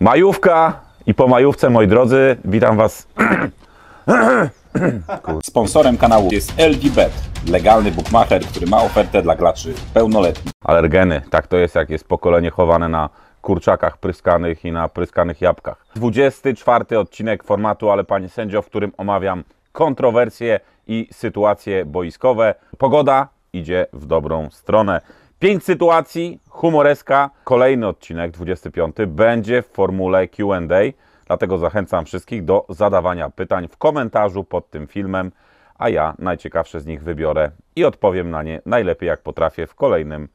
Majówka i po majówce, moi drodzy, witam Was. Sponsorem kanału jest LDBet, legalny bookmacher, który ma ofertę dla graczy pełnoletnich. Alergeny, tak to jest, jak jest pokolenie chowane na kurczakach pryskanych i na pryskanych jabłkach. 24 odcinek formatu, ale panie Sędzio, w którym omawiam kontrowersje i sytuacje boiskowe. Pogoda idzie w dobrą stronę. Pięć sytuacji, humoreska. Kolejny odcinek, 25, będzie w formule QA. Dlatego zachęcam wszystkich do zadawania pytań w komentarzu pod tym filmem, a ja najciekawsze z nich wybiorę i odpowiem na nie najlepiej jak potrafię w kolejnym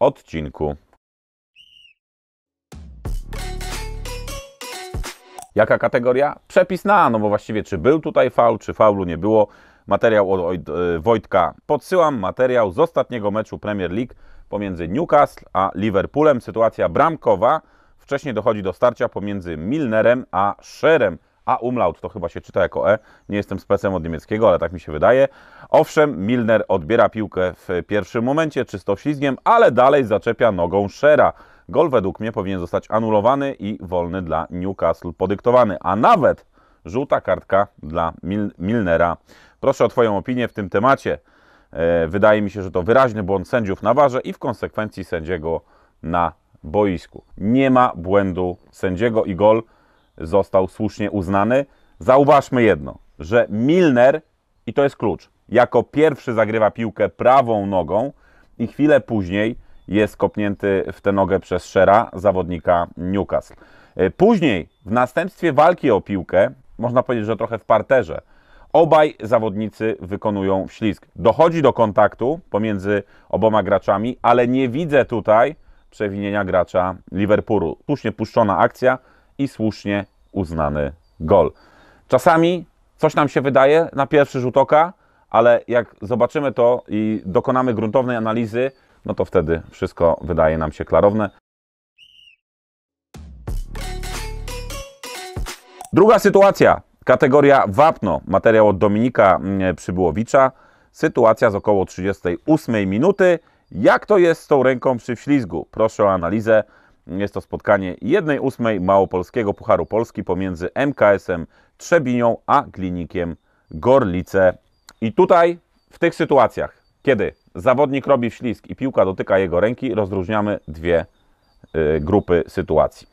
odcinku. Jaka kategoria? Przepis na, no bo właściwie czy był tutaj faul, czy faulu nie było. Materiał od e, Wojtka podsyłam, materiał z ostatniego meczu Premier League pomiędzy Newcastle a Liverpoolem. Sytuacja bramkowa. Wcześniej dochodzi do starcia pomiędzy Milnerem a Scherem. A umlaut to chyba się czyta jako E. Nie jestem specem od niemieckiego, ale tak mi się wydaje. Owszem, Milner odbiera piłkę w pierwszym momencie czysto ślizgiem, ale dalej zaczepia nogą Schera. Gol według mnie powinien zostać anulowany i wolny dla Newcastle podyktowany, a nawet żółta kartka dla Mil Milnera. Proszę o Twoją opinię w tym temacie. E, wydaje mi się, że to wyraźny błąd sędziów na warze i w konsekwencji sędziego na boisku. Nie ma błędu sędziego i gol został słusznie uznany. Zauważmy jedno, że Milner, i to jest klucz, jako pierwszy zagrywa piłkę prawą nogą i chwilę później jest kopnięty w tę nogę przez Szera, zawodnika Newcastle. E, później, w następstwie walki o piłkę, można powiedzieć, że trochę w parterze, Obaj zawodnicy wykonują ślizg. Dochodzi do kontaktu pomiędzy oboma graczami, ale nie widzę tutaj przewinienia gracza Liverpoolu. Słusznie puszczona akcja i słusznie uznany gol. Czasami coś nam się wydaje na pierwszy rzut oka, ale jak zobaczymy to i dokonamy gruntownej analizy, no to wtedy wszystko wydaje nam się klarowne. Druga sytuacja. Kategoria wapno, materiał od Dominika mm, e, Przybyłowicza. Sytuacja z około 38 minuty. Jak to jest z tą ręką przy ślizgu? Proszę o analizę. Jest to spotkanie 1.8 Małopolskiego Pucharu Polski pomiędzy MKS-em Trzebinią a Klinikiem Gorlice. I tutaj w tych sytuacjach, kiedy zawodnik robi ślizg i piłka dotyka jego ręki, rozróżniamy dwie y, grupy sytuacji.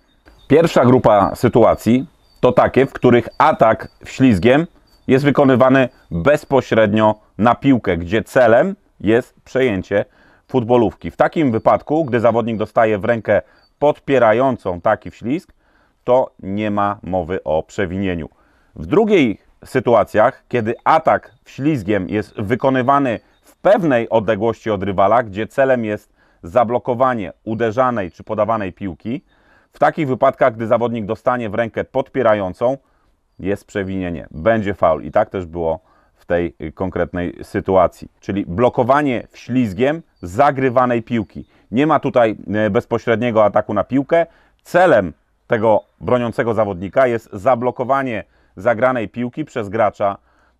Pierwsza grupa sytuacji to takie, w których atak ślizgiem jest wykonywany bezpośrednio na piłkę, gdzie celem jest przejęcie futbolówki. W takim wypadku, gdy zawodnik dostaje w rękę podpierającą taki wślizg, to nie ma mowy o przewinieniu. W drugiej sytuacjach, kiedy atak ślizgiem jest wykonywany w pewnej odległości od rywala, gdzie celem jest zablokowanie uderzanej czy podawanej piłki, w takich wypadkach, gdy zawodnik dostanie w rękę podpierającą, jest przewinienie, będzie faul. I tak też było w tej y, konkretnej sytuacji. Czyli blokowanie wślizgiem zagrywanej piłki. Nie ma tutaj y, bezpośredniego ataku na piłkę. Celem tego broniącego zawodnika jest zablokowanie zagranej piłki przez gracza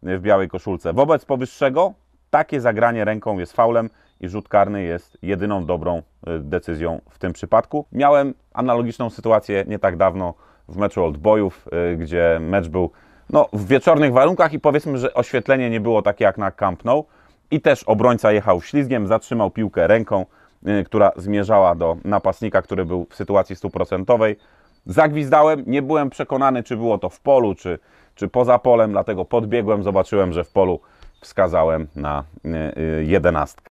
y, w białej koszulce. Wobec powyższego takie zagranie ręką jest faulem i rzut karny jest jedyną dobrą y, decyzją w tym przypadku. Miałem analogiczną sytuację nie tak dawno w meczu Old Boyów, y, gdzie mecz był no, w wieczornych warunkach i powiedzmy, że oświetlenie nie było takie jak na Camp Nou i też obrońca jechał ślizgiem, zatrzymał piłkę ręką, y, która zmierzała do napastnika, który był w sytuacji stuprocentowej. Zagwizdałem, nie byłem przekonany, czy było to w polu, czy, czy poza polem, dlatego podbiegłem, zobaczyłem, że w polu wskazałem na jedenastkę.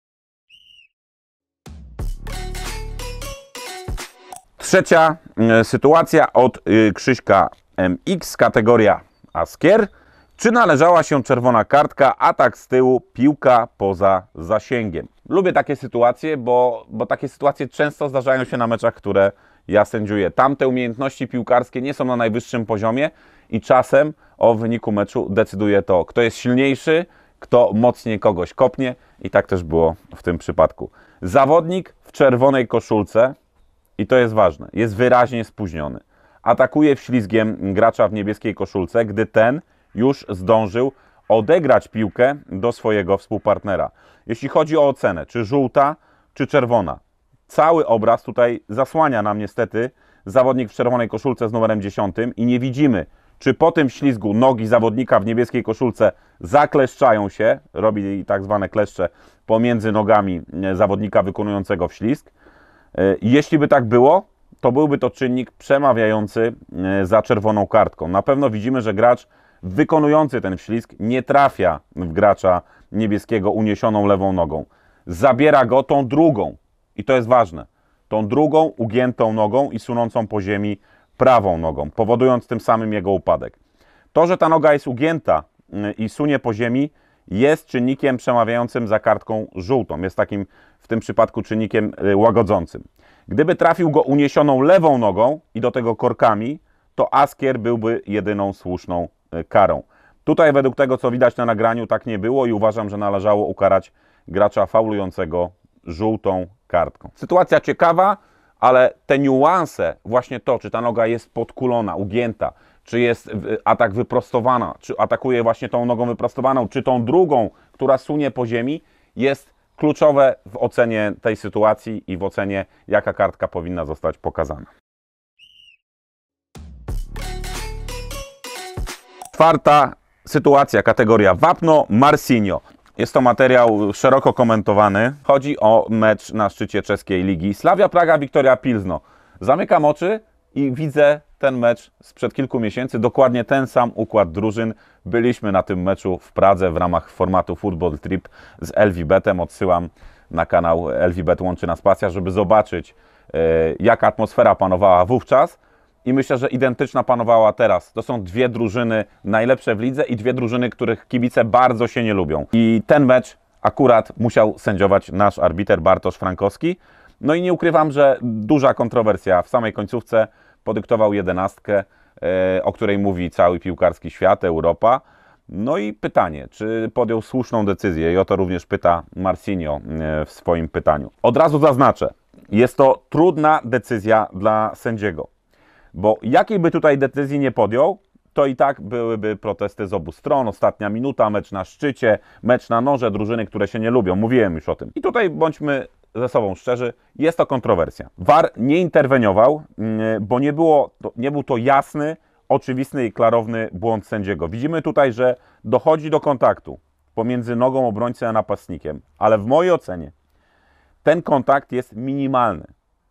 Trzecia e, sytuacja od e, Krzyśka MX, kategoria Askier. Czy należała się czerwona kartka, atak z tyłu, piłka poza zasięgiem? Lubię takie sytuacje, bo, bo takie sytuacje często zdarzają się na meczach, które ja sędziuję. Tamte umiejętności piłkarskie nie są na najwyższym poziomie i czasem o wyniku meczu decyduje to, kto jest silniejszy, kto mocniej kogoś kopnie i tak też było w tym przypadku. Zawodnik w czerwonej koszulce, i to jest ważne, jest wyraźnie spóźniony. Atakuje wślizgiem gracza w niebieskiej koszulce, gdy ten już zdążył odegrać piłkę do swojego współpartnera. Jeśli chodzi o ocenę, czy żółta, czy czerwona, cały obraz tutaj zasłania nam niestety zawodnik w czerwonej koszulce z numerem 10 i nie widzimy, czy po tym ślizgu nogi zawodnika w niebieskiej koszulce zakleszczają się, robi tak zwane kleszcze pomiędzy nogami e, zawodnika wykonującego wślizg, E, jeśli by tak było, to byłby to czynnik przemawiający e, za czerwoną kartką. Na pewno widzimy, że gracz wykonujący ten wślizg nie trafia w gracza niebieskiego uniesioną lewą nogą. Zabiera go tą drugą, i to jest ważne, tą drugą ugiętą nogą i sunącą po ziemi prawą nogą, powodując tym samym jego upadek. To, że ta noga jest ugięta e, i sunie po ziemi, jest czynnikiem przemawiającym za kartką żółtą. Jest takim w tym przypadku czynnikiem y, łagodzącym. Gdyby trafił go uniesioną lewą nogą i do tego korkami, to askier byłby jedyną słuszną y, karą. Tutaj według tego, co widać na nagraniu, tak nie było i uważam, że należało ukarać gracza faulującego żółtą kartką. Sytuacja ciekawa, ale te niuanse, właśnie to, czy ta noga jest podkulona, ugięta, czy jest atak wyprostowana, czy atakuje właśnie tą nogą wyprostowaną, czy tą drugą, która sunie po ziemi, jest kluczowe w ocenie tej sytuacji i w ocenie, jaka kartka powinna zostać pokazana. Czwarta sytuacja, kategoria Wapno Marsinio. Jest to materiał szeroko komentowany. Chodzi o mecz na szczycie czeskiej ligi. Slavia Praga, Wiktoria Pilzno. Zamykam oczy, i widzę ten mecz sprzed kilku miesięcy, dokładnie ten sam układ drużyn. Byliśmy na tym meczu w Pradze w ramach formatu Football Trip z Elwibetem. Odsyłam na kanał Elwibet Łączy na Spacja, żeby zobaczyć, e, jaka atmosfera panowała wówczas. I myślę, że identyczna panowała teraz. To są dwie drużyny najlepsze w lidze i dwie drużyny, których kibice bardzo się nie lubią. I ten mecz akurat musiał sędziować nasz arbiter Bartosz Frankowski. No i nie ukrywam, że duża kontrowersja w samej końcówce podyktował jedenastkę, e, o której mówi cały piłkarski świat, Europa. No i pytanie, czy podjął słuszną decyzję? I o to również pyta Marcinio e, w swoim pytaniu. Od razu zaznaczę, jest to trudna decyzja dla sędziego, bo jakiej by tutaj decyzji nie podjął, to i tak byłyby protesty z obu stron. Ostatnia minuta, mecz na szczycie, mecz na noże, drużyny, które się nie lubią. Mówiłem już o tym. I tutaj bądźmy ze sobą szczerzy, jest to kontrowersja. VAR nie interweniował, mm, bo nie, było, nie był to jasny, oczywisty i klarowny błąd sędziego. Widzimy tutaj, że dochodzi do kontaktu pomiędzy nogą obrońcy a napastnikiem, ale w mojej ocenie ten kontakt jest minimalny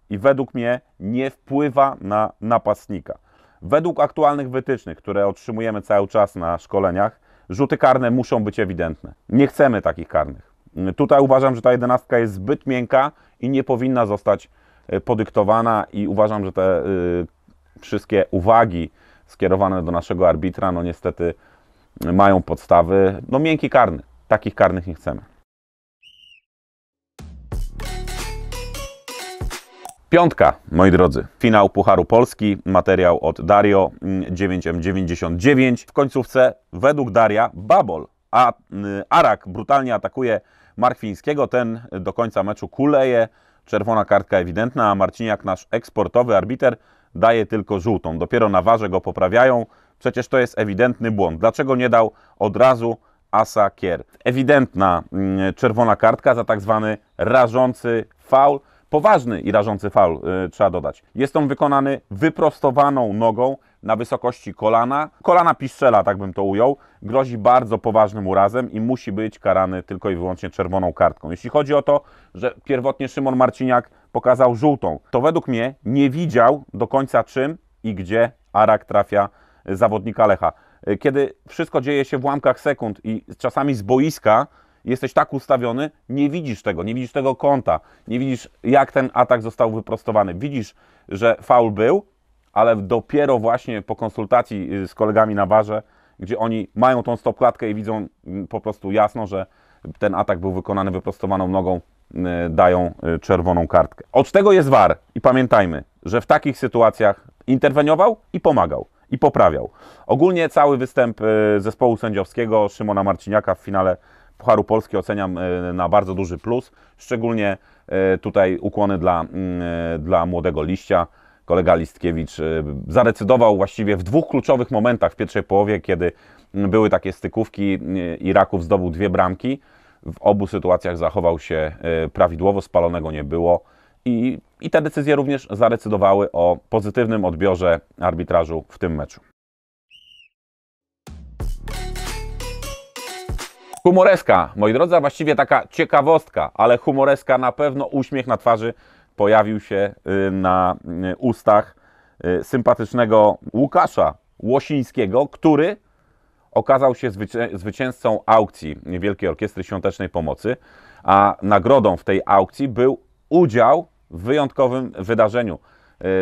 i według mnie nie wpływa na napastnika. Według aktualnych wytycznych, które otrzymujemy cały czas na szkoleniach, rzuty karne muszą być ewidentne. Nie chcemy takich karnych. Tutaj uważam, że ta jedenastka jest zbyt miękka i nie powinna zostać e, podyktowana i uważam, że te e, wszystkie uwagi skierowane do naszego arbitra, no niestety e, mają podstawy. No miękki karny. Takich karnych nie chcemy. Piątka, moi drodzy. Finał Pucharu Polski, materiał od Dario 9M99. Mm, w końcówce według Daria Babol, a mm, Arak brutalnie atakuje Markwińskiego. Ten do końca meczu kuleje, czerwona kartka ewidentna, a Marciniak, nasz eksportowy arbiter, daje tylko żółtą. Dopiero na warze go poprawiają. Przecież to jest ewidentny błąd. Dlaczego nie dał od razu Asa Kier? Ewidentna mm, czerwona kartka za tak zwany rażący faul. Poważny i rażący faul, y, trzeba dodać. Jest on wykonany wyprostowaną nogą, na wysokości kolana, kolana piszczela, tak bym to ujął, grozi bardzo poważnym urazem i musi być karany tylko i wyłącznie czerwoną kartką. Jeśli chodzi o to, że pierwotnie Szymon Marciniak pokazał żółtą, to według mnie nie widział do końca czym i gdzie Arak trafia zawodnika Lecha. Kiedy wszystko dzieje się w łamkach sekund i czasami z boiska, jesteś tak ustawiony, nie widzisz tego, nie widzisz tego kąta, nie widzisz jak ten atak został wyprostowany. Widzisz, że faul był, ale dopiero właśnie po konsultacji y, z kolegami na barze, gdzie oni mają tą stopklatkę i widzą mm, po prostu jasno, że ten atak był wykonany wyprostowaną nogą, y, dają y, czerwoną kartkę. Od tego jest war i pamiętajmy, że w takich sytuacjach interweniował i pomagał i poprawiał. Ogólnie cały występ zespołu sędziowskiego Szymona Marciniaka w finale Pucharu Polski oceniam na bardzo duży plus, szczególnie tutaj ukłony dla, mm, dla młodego liścia kolega Listkiewicz y, zadecydował właściwie w dwóch kluczowych momentach w pierwszej połowie, kiedy były takie stykówki, y, Iraków zdobył dwie bramki. W obu sytuacjach zachował się y, prawidłowo, spalonego nie było. I, I te decyzje również zadecydowały o pozytywnym odbiorze arbitrażu w tym meczu. Humoreska, moi drodzy, a właściwie taka ciekawostka, ale humoreska na pewno uśmiech na twarzy pojawił się y, na y, ustach y, sympatycznego Łukasza Łosińskiego, który okazał się zwycięzcą aukcji Wielkiej Orkiestry Świątecznej Pomocy, a nagrodą w tej aukcji był udział w wyjątkowym wydarzeniu.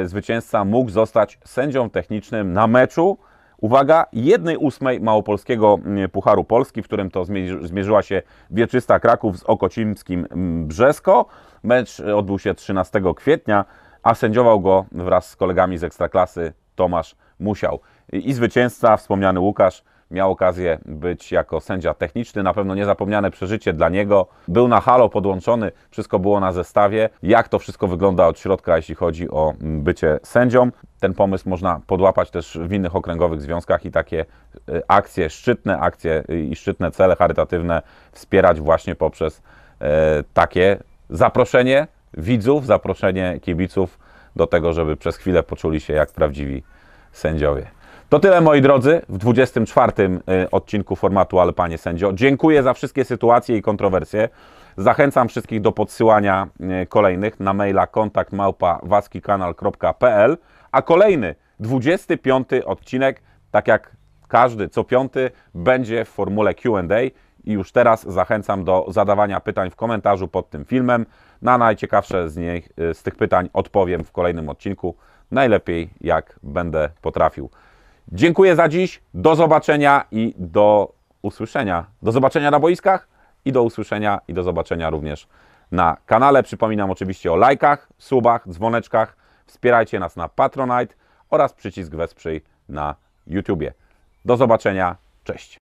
Zwycięzca mógł zostać sędzią technicznym na meczu uwaga, 1,8 Małopolskiego mm, Pucharu Polski, w którym to zmierzyła się Wieczysta Kraków z Okocimskim mm, Brzesko. Mecz e, odbył się 13 kwietnia, a sędziował go wraz z kolegami z Ekstraklasy Tomasz Musiał. I zwycięzca, wspomniany Łukasz, miał okazję być jako sędzia techniczny. Na pewno niezapomniane przeżycie dla niego. Był na halo podłączony, wszystko było na zestawie. Jak to wszystko wygląda od środka, jeśli chodzi o mm, bycie sędzią. Ten pomysł można podłapać też w innych okręgowych związkach i takie y, akcje szczytne, akcje y, i szczytne cele charytatywne wspierać właśnie poprzez e, takie zaproszenie widzów, zaproszenie kibiców do tego, żeby przez chwilę poczuli się jak prawdziwi sędziowie. To tyle moi drodzy w 24 y, odcinku formatu Ale Panie Sędzio. Dziękuję za wszystkie sytuacje i kontrowersje. Zachęcam wszystkich do podsyłania y, kolejnych na maila kontakt a kolejny 25 odcinek, tak jak każdy co piąty, będzie w formule QA. I już teraz zachęcam do zadawania pytań w komentarzu pod tym filmem. Na najciekawsze z, nich, y, z tych pytań odpowiem w kolejnym odcinku, najlepiej jak będę potrafił. Dziękuję za dziś, do zobaczenia i do usłyszenia. Do zobaczenia na boiskach i do usłyszenia i do zobaczenia również na kanale. Przypominam oczywiście o lajkach, subach, dzwoneczkach. Wspierajcie nas na Patronite oraz przycisk wesprzyj na YouTubie. Do zobaczenia, cześć.